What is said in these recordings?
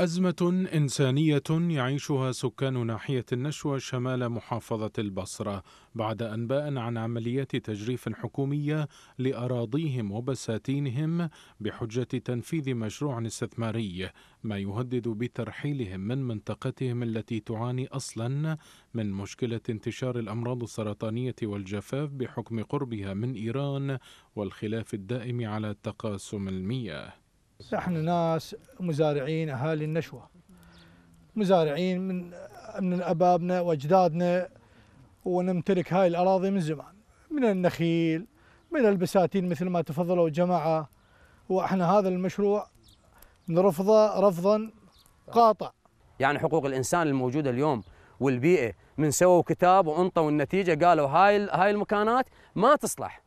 أزمة إنسانية يعيشها سكان ناحية النشوة شمال محافظة البصرة بعد أنباء عن عمليات تجريف حكومية لأراضيهم وبساتينهم بحجة تنفيذ مشروع استثماري ما يهدد بترحيلهم من منطقتهم التي تعاني أصلا من مشكلة انتشار الأمراض السرطانية والجفاف بحكم قربها من إيران والخلاف الدائم على تقاسم المياه نحن ناس مزارعين اهالي النشوه مزارعين من من ابابنا واجدادنا ونمتلك هاي الاراضي من زمان من النخيل من البساتين مثل ما تفضلوا جماعه واحنا هذا المشروع نرفضه رفضا قاطع يعني حقوق الانسان الموجوده اليوم والبيئه من سووا كتاب وانطوا النتيجه قالوا هاي هاي المكانات ما تصلح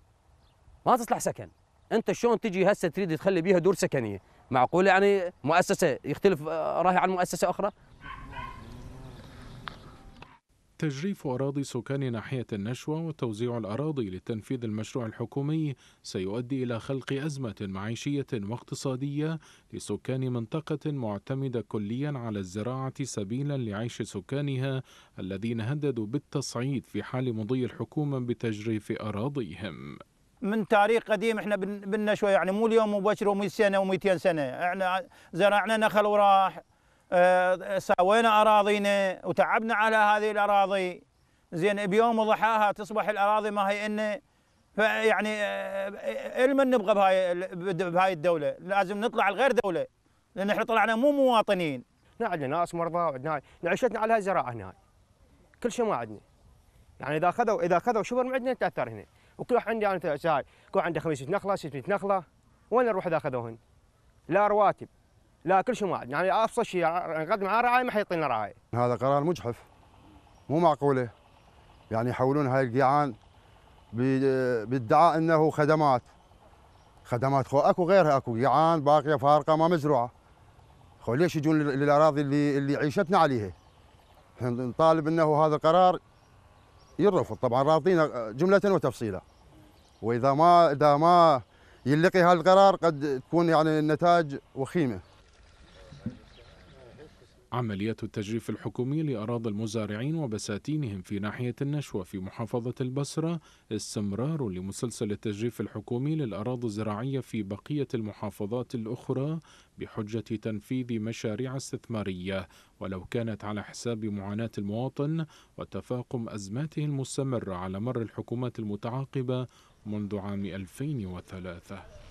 ما تصلح سكن انت شلون تجي هسه تريد تخلي بيها دور سكنيه معقول يعني مؤسسه يختلف راهي عن مؤسسه اخرى تجريف أراضي سكان ناحية النشوة وتوزيع الأراضي لتنفيذ المشروع الحكومي سيؤدي إلى خلق أزمة معيشية واقتصادية لسكان منطقة معتمدة كليا على الزراعة سبيلا لعيش سكانها الذين هددوا بالتصعيد في حال مضي الحكومة بتجريف أراضيهم من تاريخ قديم احنا شوي يعني مو اليوم مبكر و100 سنه و200 سنه احنا زرعنا نخل وراح آه، سوينا اراضينا وتعبنا على هذه الاراضي زين بيوم ضحاها تصبح الاراضي ما هي انه فيعني آه، المن نبغى بهاي بهاي الدوله لازم نطلع لغير دوله لان احنا طلعنا مو مواطنين عندنا ناس مرضى وعندنا يعني عشتنا على الزراعه هنا كل شيء ما عندنا يعني اذا اخذوا اذا اخذوا شبر ما عندنا نتاثر هنا وكل عندي انا ثلاث هاي كل عنده 500 نخله 600 نخله وين اروح اخذوهن؟ لا رواتب لا كل شيء ما عندنا يعني ابسط شيء نقدم على رعايه ما حيعطينا رعايه. هذا قرار مجحف مو معقوله يعني يحولون هاي القيعان بادعاء انه خدمات خدمات خو اكو غيرها اكو قيعان باقيه فارقه ما مزروعه خو ليش يجون للاراضي اللي اللي عيشتنا عليها؟ نطالب انه هذا القرار يرفض طبعا رابطين آه، جمله وتفصيلا واذا ما اذا ما يلقي هذا القرار قد تكون يعني النتائج وخيمه عمليات التجريف الحكومي لأراضي المزارعين وبساتينهم في ناحية النشوة في محافظة البصرة استمرار لمسلسل التجريف الحكومي للأراضي الزراعية في بقية المحافظات الأخرى بحجة تنفيذ مشاريع استثمارية ولو كانت على حساب معاناة المواطن وتفاقم أزماته المستمرة على مر الحكومات المتعاقبة منذ عام 2003